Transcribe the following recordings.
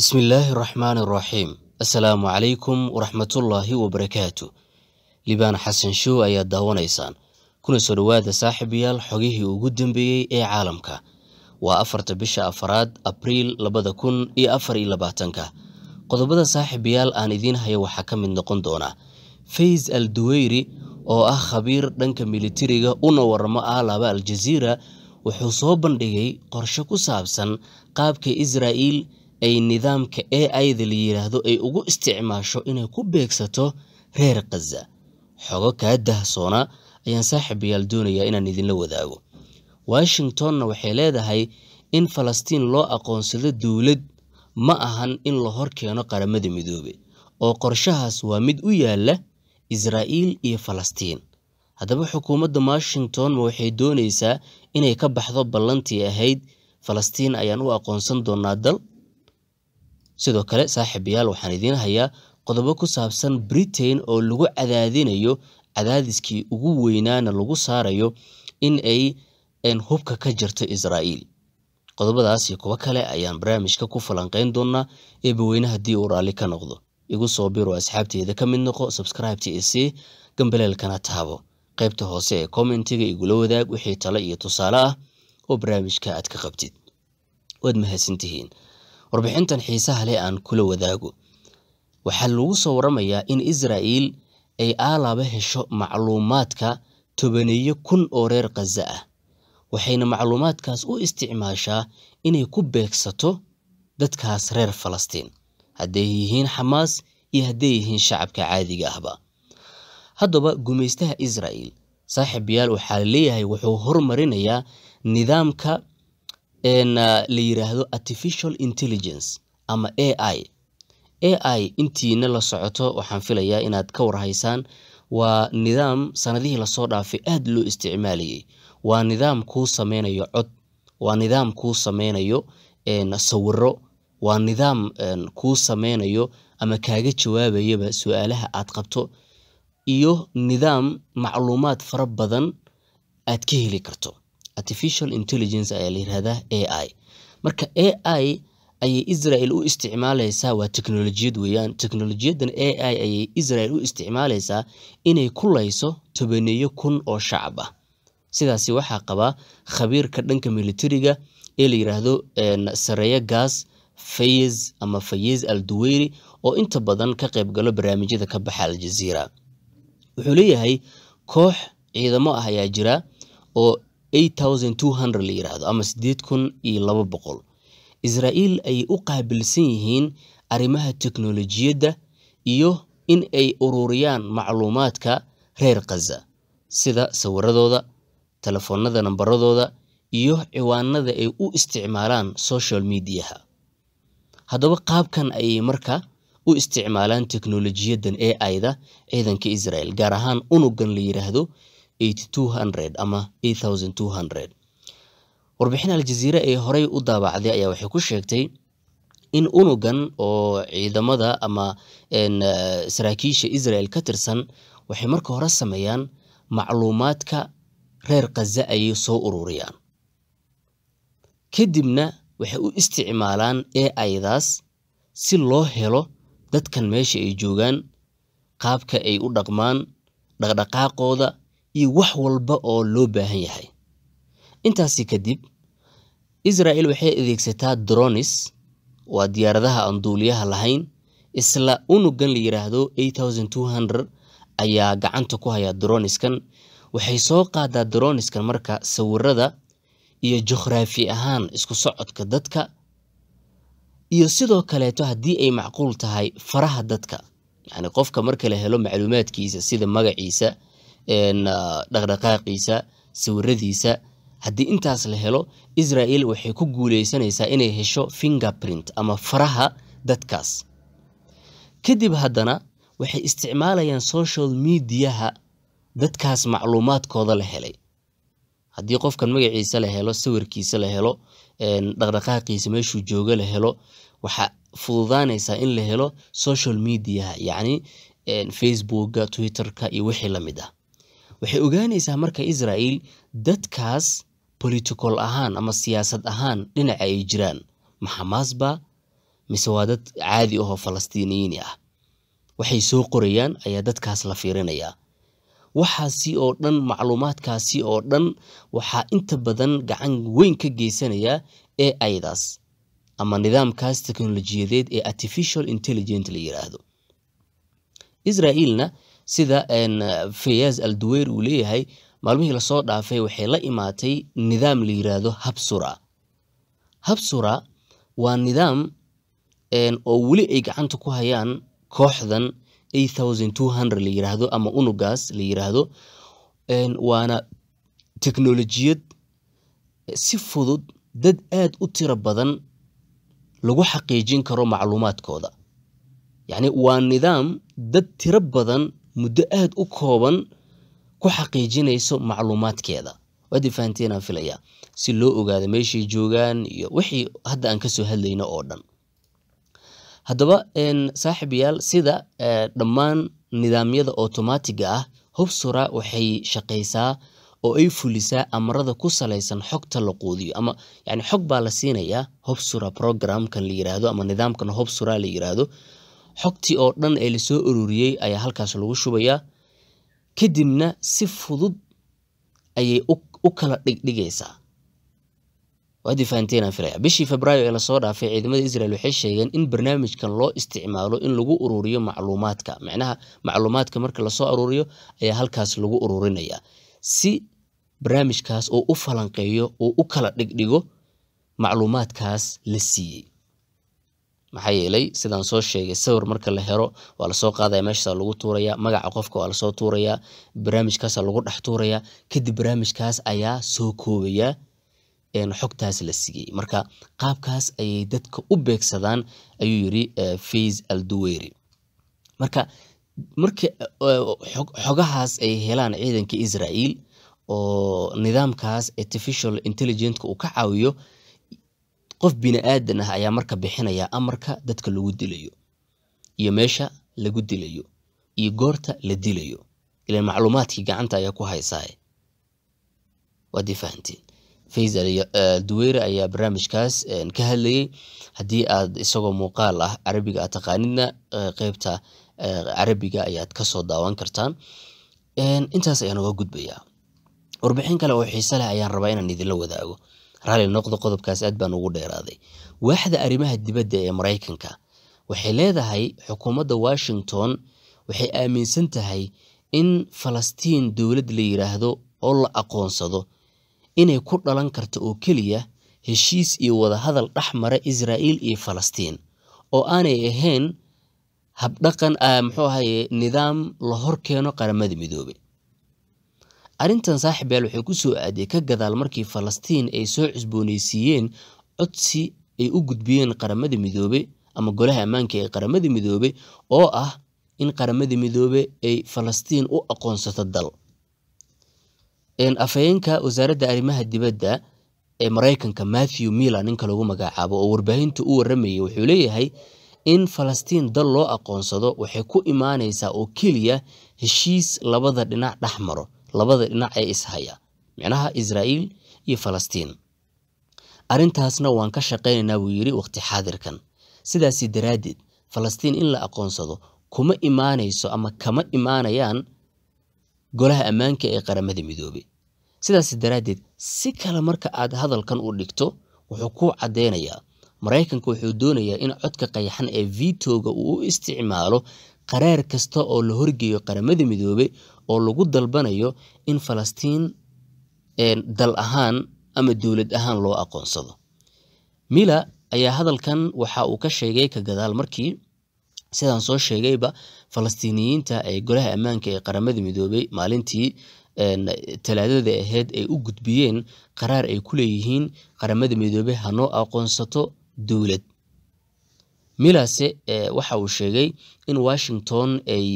bismillaahi raxmaani raxiim assalaamu calaykum waraxmatullaahi wabarakaatu libaan xasan show ayaad daawanaysaan kuna soo dhawaada saaxiibayaal xogihii ugu dambeeyey ee caalamka waa afarta bisha afaraad abriil labada kun iyo afar iyo labaatanka qodobada saaxiibayaal aan idiin haya waxaa ka mid noqon doonaa fayz al duweyri oo ah khabiir dhanka militariga una warramo aalaba ah al jaziira wuxuu soo bandhigay qorshe ku saabsan qaabka israa'iil ay nidaamka a aida la yidhaahdo ay ugu isticmaasho inay ku beegsato reer khaza xogo kaa dahsoona ayaan saaxiibayaal doonayaa inaan idinla wadaago washingtonna waxay leedahay in falastiin loo aqoonsado dowlad ma ahan in la hor keeno qaramada midoobe oo qorshahaas waa mid u yaalla israa'iil iyo falastiin haddaba xukuumadda washington waxay doonaysaa inay ka baxdo ballantii ahayd falastiin ayaan u aqoonsan doonaa dal sidoo kale saaxiibayaal waxaan idiin hayaa qodobo ku saabsan britain oo lagu cadaadinayo cadaadiskii ugu weynaana lagu saarayo in ay hubka ka jirto israa'iil qodobadaas iyo kuwo kale ayaan barnaamijka ku falanqeyn doonaa eebaweyne haddii uu raalli ka noqdo igu soo biro asxaabteeda ka mid noqo sabskraibeta iyo sii gambaleelkana taabo qaybta hoose ee kommentiga igula wadaag wixii tale iyo tusaale ah oo barnaamijka aad ka qabtid waad mahadsantihiin warbixintan xiisaha leh aan kula wadaago waxaa lagu soo waramayaa in israa'il ay aalaaba hesho macluumaadka tobaneeyo kun oo reer khaza ah waxayna macluumaadkaas u isticmaashaa inay ku beegsato dadkaas reer falastiin hadday yihiin xamaas iyo hadday yihiin shacabka caadiga ahba haddaba gumaystaha israa'il saaxiib yaal waxaa laleeyahay wuxuu hormarinayaa nidaamka la yiraahdo artificial intelligence ama ai ai intiina la socoto waxaan filayaa inaad ka warhaysaan waa nidaam sanadihii lasoo dhaafay aad loo isticmaalayay waa nidaam kuu sameynayo cod waa nidaam kuu sameynayo sawiro waa nidaam kuu sameynayo ama kaaga jawaabayaba su-aalaha aad qabto iyo nidaam macluumaad fara badan aad ka heli karto artificial intelligence ayaa la a i marka a i ayay israel u isticmaalaysaa waa teknolojiyad weeyaan teknolojiyadan a i ayay israel u isticmaaleysaa inay kulayso tobaneeyo kun oo shacab ah sidaasi waxaa qabaa khabiirka dhanka militariga ee la yiraahdo sareeyo gas fayez ama fayez alduweyri oo inta badan ka qayb barnaamijyada ka baxa aljaziira wuxuu leeyahay koox ciidamo ah ayaa jira oo la yirahdo ama sideed kun iyo laba boqol israa'iil ay u qaabilsan yihiin arrimaha teknolojiyadda iyo in ay ururiyaan macluumaadka reer khaza sida sawiradooda telefoonada nambaradooda iyo ciwaanada ay u isticmaalaan social mediaha haddaba qaabkan ayay marka u isticmaalaan teknolojiyaddan e ayda ciidanka israel gaar ahaan unugan la yiraahdo ama warbixin aljaziira ee horey u daabacday ayaa waxay ku sheegtay in unugan oo ciidamada ama saraakiisha israel ka tirsan waxay marka hore sameeyaan macluumaadka reer khaza ayay soo ururiyaan kadibna waxay u isticmaalaan ee aydaas si loo helo dadkan meesha ay joogaan qaabka ay u dhaqmaan dhaqdhaqaaqooda iyo wax walba oo loo baahan yahay intaasi kadib israel waxay adeegsataa dronis waa diyaaradaha aan duuliyaha lahayn isla unugan la yidhaahdo ayaa gacanta ku haya droniskan waxay soo qaadaa droniskan marka sawirada iyo jukhraafi ahaan isku socodka dadka iyo sidoo kaleeto haddii ay macquul tahay faraha dadka yacni qofka marka la helo macluumaadkiisa sida magaciisa Ah, dhaqdhaqaaqiisa sawiradiisa haddii intaas la helo israel waxay ku guuleysanaysaa inay hesho fingerprint ama faraha dadkaas kadib haddana waxay isticmaalayaan social mediaha dadkaas macluumaadkooda la helay haddii qofkan magaciisa la helo sawirkiisa la helo dhaqdhaqaaqiisa meeshuu jooga la helo waxaa fududaanaysaa in la helo social mediaha yacni facebooka twitterka iyo wixii lamid mid ah waxay ogaanaysaa marka israa'il dadkaas bolitical ahaan ama siyaasad ahaan dhinaca ay jiraan ma xamaas ba mise waa dad caadi ahoo falastiiniyiini ah waxay soo qorayaan ayaa dadkaas la fiirinayaa waxaasi oo dhan macluumaadkaasi oo dhan waxaa inta badan gacan weyn ka geysanayaa ee aydaas ama nidaamkaas teknolojiyadeed ee artificial intelligent la yiraahdo israa'iilna sida fayaz alduweyr uu leeyahay maalmihii lasoo dhaafay waxay la imaatay nidaam la yiraahdo habsura habsura waa nidaam oo weli ay gacanta ku hayaan kooxdan la yiraahdo ama unugaas la yiraahdo waana teknolojiyad eh, si fudud dad aad u tiro badan lagu xaqiijin karo macluumaadkooda yacni waa nidaam dad tiro badan muddo aada u kooban ku xaqiijinayso macluumaadkeeda waadi fahanteen aan filaya si loo ogaado meeshay joogaan iyo wixii hadda aan kasoo hadlayno oo dhan haddaba saaxiibayaal sida eh, dhammaan nidaamyada otomatiga ah hobsura waxay shaqaysaa oo ay fulisaa amarada ku salaysan xogta la quudiyo ama yani xog baa la siinayaa hobsura programkan la yiraahdo ama nidaamkan hobsura la yiraahdo xogtii oo dhan ee lasoo ururiyey ayaa halkaas lagu shubayaa kadibna si fudud ayay u kala dhigdhigaysaa waadii fahanteen bishii febraayo ee lasoo dhaafay ciidamada israel waxay sheegeen in barnaamijkan loo isticmaalo in lagu ururiyo macluumaadka macnaha macluumaadka marka lasoo aruuriyo ayaa halkaas lagu ururinaya si barnaamijkaas oo u falanqeeyo oo u kala dhigdhigo macluumaadkaas la siiyey maxaa yeelay sidaan soo sheegay sawir marka la helo waa lasoo qaadaya meeshaasaa lagu tuuraya magaca qofka waa lasoo tuuraya barnaamijkaasaa lagu dhex tuurayaa kadib barnaamijkaas ayaa soo koobaya xogtaas la siiyey marka qaabkaas ayay dadka u beegsadaan ayuu yiri eh, fays alduweyri marka marka eh, xogahaas ay helaan ciidanka israael oo nidaamkaas artificial intelligent uu ka caawiyo qof bini-aadan ah ayaa marka bixinaya amarka dadka lagu dilayo iyo meesha lagu dilayo iyo goorta la dilayo ilan macluumaadkii gacanta ayaa ku haysaae waadii fahantiin faysal eh, duweyre ayaa barnaamijkaas eh, ka hadlayay haddii aad isagoo muuqaal ah carabiga aad taqaanidna eh, qeybta carabiga ayaad kasoo daawan kartaan intaas ayaa noga gudbayaa warbixin kale oo xiise leh ayaan rabaa inaan idinla wadaago raali noqda qodobkaas aad baan ugu dheeraaday waaxda arrimaha dibadda ee maraykanka waxay leedahay xukuumadda washington waxay aaminsan tahay in falastiin dowlad la yidhaahdo oo la aqoonsado inay ku dhalan karto oo keliya heshiis iyo wadahadal dhex mara israa'iil iyo falastiin oo aanay ahayn habdhaqan ah, muxuu ahaye nidaam la horkeeno qaramada midoobe Arrintan saaxiib waxay ku soo aaday ka gadaal markii Falastiin ay soo cusbooneysiiyeen codsi ay u gudbiyeen qaramada midoobe ama golaha ammaanka ee qaramada midoobe oo ah in qaramada midoobe ay Falastiin u aqoonsato dal. Afhayeenka wasaaradda arrimaha dibadda ee Mareykanka Matthew Miller ninka lagu magacaabo oo warbaahinta u warramayay wuxuu leeyahay in Falastiin dal loo aqoonsado waxay ku imaaneysaa oo keliya heshiis labada dhinac dhex maro labada dhinac ee ishaya micnaha israa'iil iyo falastiin arrintaasna waan ka shaqaynaynaa wuu yidhi waqti xaadirkan sidaasi daraaddeed falastiin in la aqoonsado kuma imaanayso ama kama imaanayaan golaha ammaanka ee qaramada midoobe sidaasi daraaddeed si kale marka aad hadalkan u dhigto wuxuu ku caddeynayaa maraykanka wuxuu doonayaa in codka qayaxan ee vitoga uu u isticmaalo qaraar kasta oo la horgeeyo qaramada midoobey oo lagu dalbanayo in falastiin dal ahaan ama dowlad ahaan loo aqoonsado mila ayaa hadalkan waxa uu ka sheegay ka gadaal markii sidaan soo sheegayba falastiiniyiinta ee golaha ammaanka ee qaramada midoobay maalintii talaadada ahayd ay u gudbiyeen qaraar ay ku leeyihiin qaramada midoobay hanoo aqoonsato dowlad milase waxa uu sheegay in washington ay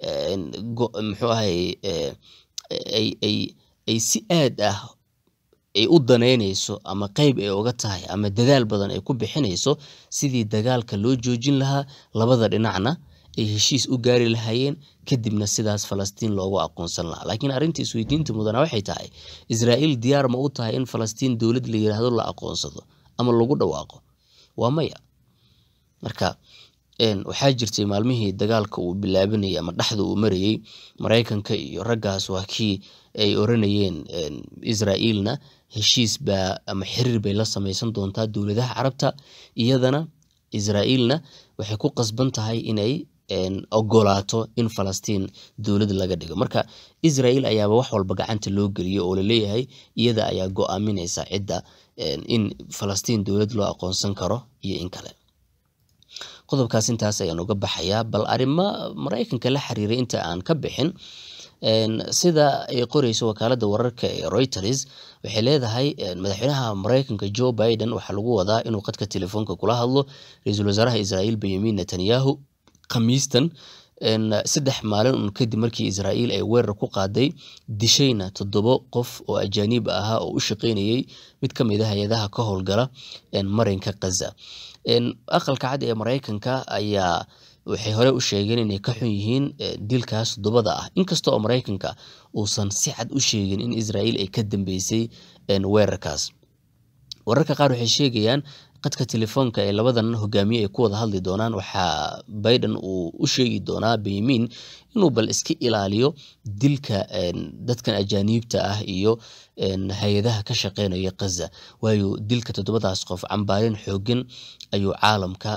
muxuu ahay eh, si aad ah ay u danaynayso ama qeyb ay oga tahay ama dadaal badan ay ku bixinayso sidii dagaalka loo joojin lahaa labada dhinacna ay heshiis u gaari lahaayeen kadibna sidaas falastiin loogu aqoonsan lahaa laakiin arrinta isweydiinta mudana waxay tahay israa'iil diyaar ma u tahay in falastiin dowlad la yiraahdo la aqoonsado ama lagu dhawaaqo waa maya marka waxaa jirtay maalmihii dagaalka uu bilaabanayay ama dhexda uu marayey maraykanka iyo raggaas waa kii ay oranayeen israa'iilna heshiis baa ama xiriir bay la samaysan doontaa dowladaha carabta iyadana israa'iilna waxay ku qasban tahay inay ogolaato in falastiin dowlad laga dhigo marka israa'iil ayaaba wax walba gacanta loo geliyo oo laleeyahay iyada ayaa go-aaminaysa cidda in falastiin dowlad loo aqoonsan karo iyo in kale qodobkaas intaas ayaan uga baxayaa bal arrimo maraykanka la xiriiray inta aan ka bixin sida ay qoreyso wakaalada wararka ee reuters waxay leedahay madaxweynaha maraykanka joe biden waxaa lagu wadaa inuu khadka telefoonka kula hadlo ra-iisul wasaaraha israel benyamin netanyahu khamiistan saddex maalin un kadib markii israa'iil ay weerar ku qaaday dishayna toddobo qof oo ajaaniib ahaa oo u shaqeynayay mid ka mid a ah hay-adaha ka howlgala marinka khaza aqalka cad ee maraykanka ayaa waxay hore u sheegeen inay ka xun yihiin dilkaas todobada ah inkasta oo maraykanka uusan si cad u sheegin in israa'iil ay ka dambeysay weerarkaas wararka qaar waxay sheegayaan khadka telefoonka ee labadan hogaamiye ay ku wada hadli doonaan waxaa biden uu u sheegi doonaa benyamin inuu bal iska ilaaliyo dilka dadkan ajaaniibta ah iyo hay-adaha ka shaqeynaya khaza waayo dilka toddobadaas qof cambaarin xooggan ayuu caalamka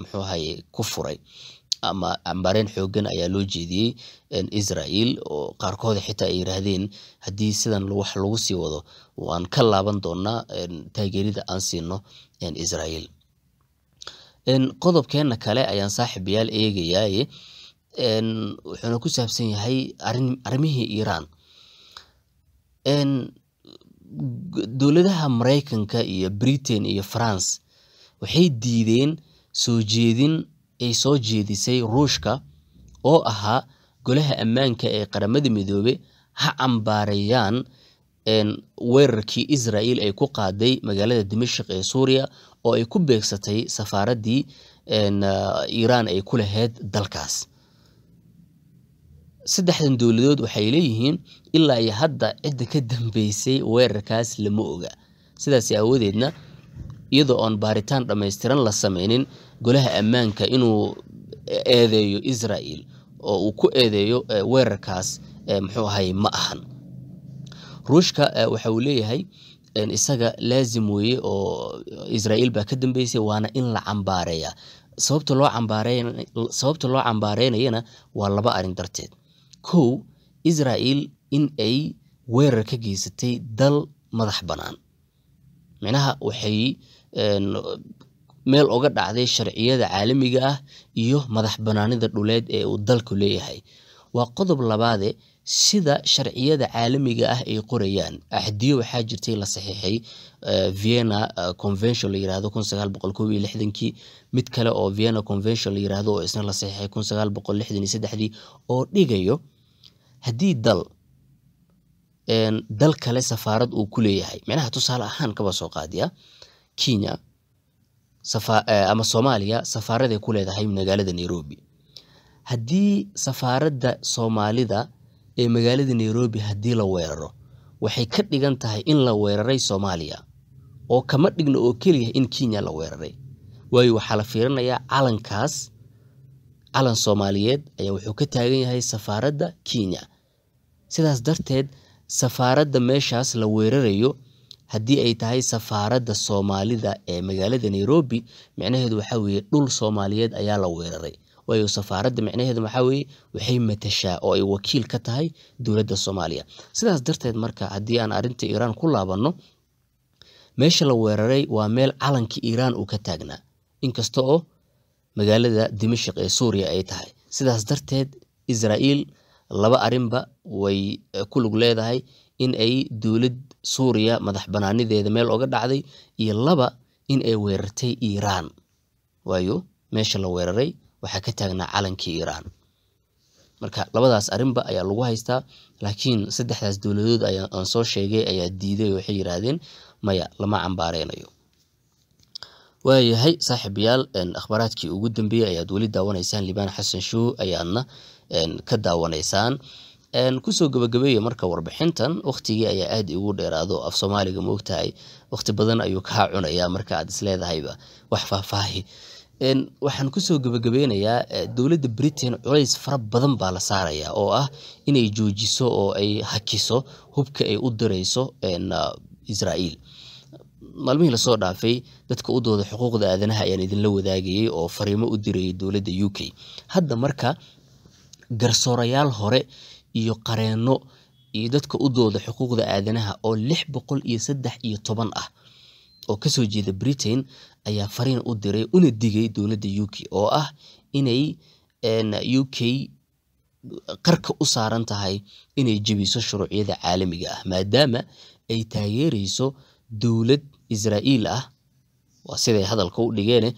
muxuu ahaye ku furay ama cambareen xoogan ayaa loo jeediyey israel oo qaarkood xitaa ay yiraahdeen haddii sidan wax lagu sii wado waan ka laaban doonaa taageerida aan siino israel qodobkeena kale ayaan saaxiibayaal eegayaaye wuxuuna ku saabsan yahay arrimihii iiraan dowladaha mareykanka iyo britain iyo france waxay diideen soo jeedin ay soo jeedisay ruushka oo ahaa golaha ammaanka ee qaramada midoobe ha cambaarayaan weerarkii israel ay ku qaaday magaalada dimashik ee suuriya oo ay ku beegsatay safaaraddii iiraan ay ku lahayd dalkaas saddexdan dowladood waxay leeyihiin ilaa iyo hadda cidda ka dambeysay weerarkaas lama oga sidaas awoodeedna iyadoo oon baaritaan dhammaystiran la sameynin golaha ammaanka inuu eedeeyo israel oo uu ku eedeeyo e, weerarkaas e, muxuu ahay ma ahan ruushka e, waxa uu leeyahay isaga laasim weeye oo israa'iil baa ka dambeysay waana in la cambaareeya sababta loo cambaareen sababta loo cambaareynayana waa laba arin darteed kow israel in ay weerar ka geysatay dal madax banaan micnaha waxay meel uga dhacday sharciyada caalamiga ah iyo madax banaanida dhuleed ee uu dalku leeyahay waa qodob labaade sida sharciyada caalamiga ah ay qorayaan axdiyo waxaa jirtay la saxiixay e, vienna e, convention la yirahdo kun sagaal boqol koob iyo mid kale oo vienna convention la yirahdo oo isna la saxiixay kun sagaal boqol lixdan iyo oo dhigayo haddii dal dal kale safaarad uu ku leeyahay micnaha tusaale ahaan kaba soo qaadiya kenya eh, ama soomaaliya safaaraday ku leedahay magaalada nairobi haddii safaaradda soomaalida ee magaalada nairobi haddii la weeraro waxay ka dhigan tahay in la weeraray soomaaliya oo kama dhigno oo keliya in kenya la weeraray waayo waxaa la fiirinayaa calankaas calan soomaaliyeed ayaa wuxuu ka taagan yahay safaaradda kenya sidaas darteed safaaradda meeshaas la weerarayo haddii ay tahay safaaradda Soomaalida ee magaalada Nairobi micnaheedu waxaa dhul Soomaaliyeed ayaa la weeraray waayo safaaradda micnaheedu waxaa waxay matashaa oo ay wakiil ka tahay dowladda Soomaaliya sidaas darteed marka haddii aan arrinta Iiraan ku laabanno meesha la weeraray waa meel calanka Iiraan uu ka taagnaa inkasta oo magaalada Dimashiq ee Suuriya ay tahay sidaas darteed Israa'iil laba arinba way eh, ku lug leedahay in ay dowlad suuriya madax banaanideeda meel oga dhacday iyo laba in ay weerartay iiraan waayo meesha la weeraray waxaa ka taagnaa calankii iiraan marka labadaas arinba ayaa lagu haystaa laakiin saddexdaas dowladood aan soo sheegay ayaa diiday waxay yidhaahdeen maya lama cambaareynayo waayahay saaxiibayaal akhbaaraadkii ugu dambeeyey ayaad weli daawanaysaan liibaan xasan show ayaadna ka daawanaysaan kusoo gabagabeeya marka warbixintan waqtigii ayaa aad igu dheeraado af soomaaliga moogtahay wakhti badan ayuu kaa cunayaa marka aad isleedahayba wax faahfaahi waxaan kusoo gabagabeynayaa dowladda britain culays fara badan baa la saarayaa oo ah inay joojiso oo ay hakiso hubka ay u dirayso israa'iil maalmihii lasoo dhaafay dadka u dooda xuquuqda aadanaha ayaan idinla wadaagayay oo fariimo u dirayay dowladda u k hadda marka garsoorayaal hore iyo qareenno iyo dadka u dooda xuquuqda aadanaha oo lix boqol iyo saddex iyo toban ah oo kasoo jeeda britain ayaa fariin u diray una digay dowladda u k oo ah inay u k qarka u saaran tahay inay jebiso shuruucyada caalamiga ah maadaama ay taageereyso dowlad israa'iil ah waa siday hadalka u dhigeene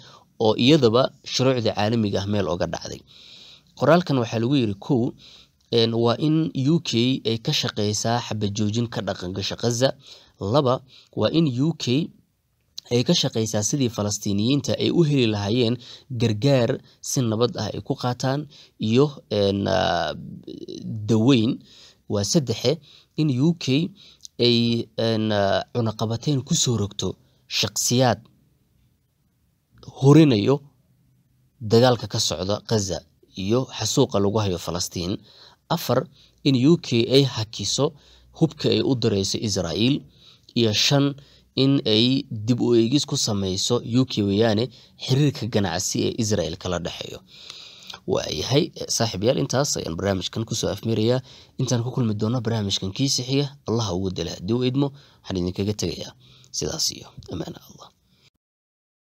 oo iyadaba shuruucda caalamiga ah meel oga dhacday qoraalkan waxaa lagu yiri kow waa in u k ay ka shaqeysaa xabajoojin ka dhaqangasha khaza laba waa in u k ay ka shaqeysaa sidii falastiiniyiinta ay u heli lahaayeen gargaar si nabad ah ay ku qaataan iyo daweyn waa saddexe in u k ay cunaqabateyn ku soo rogto shaksiyaad horinayo dagaalka ka socda khaza iyo xasuuqa lagu hayo falastiin afar in u k ay hakiso hubka ay u direyso israa'iil iyo shan in ay dib u eegis ku sameyso u k weyaane xiriirka ganacsi ee israel kala dhexeeyo waayahay eh, saaxiib intaas ayaan barnaamijkan kusoo afmeerayaa intaan ku kulmi doono barnaamijkan kii sixiga allaha ugu dala haddii u idmo waxaan idinkaga tegayaa sidaas iyo amaana allah